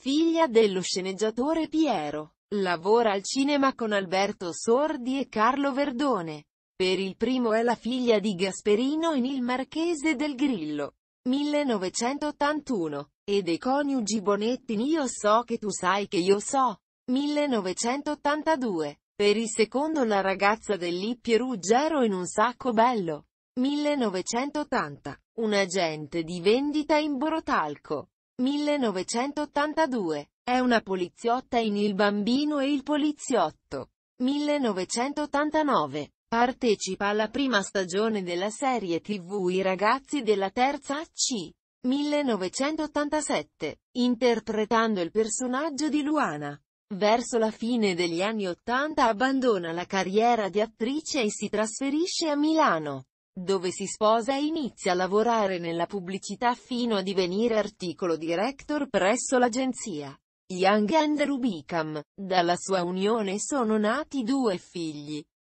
Figlia dello sceneggiatore Piero. Lavora al cinema con Alberto Sordi e Carlo Verdone. Per il primo è la figlia di Gasperino in Il Marchese del Grillo. 1981. E dei coniugi Bonetti in Io so che tu sai che io so. 1982. Per il secondo la ragazza dell'Ippie Ruggero in Un sacco bello. 1980. Un agente di vendita in Borotalco. 1982. È una poliziotta in Il bambino e il poliziotto. 1989. Partecipa alla prima stagione della serie TV I ragazzi della terza AC. 1987. Interpretando il personaggio di Luana. Verso la fine degli anni Ottanta abbandona la carriera di attrice e si trasferisce a Milano dove si sposa e inizia a lavorare nella pubblicità fino a divenire articolo director presso l'agenzia. Young Andrew Bickham. Dalla sua unione sono nati due figli,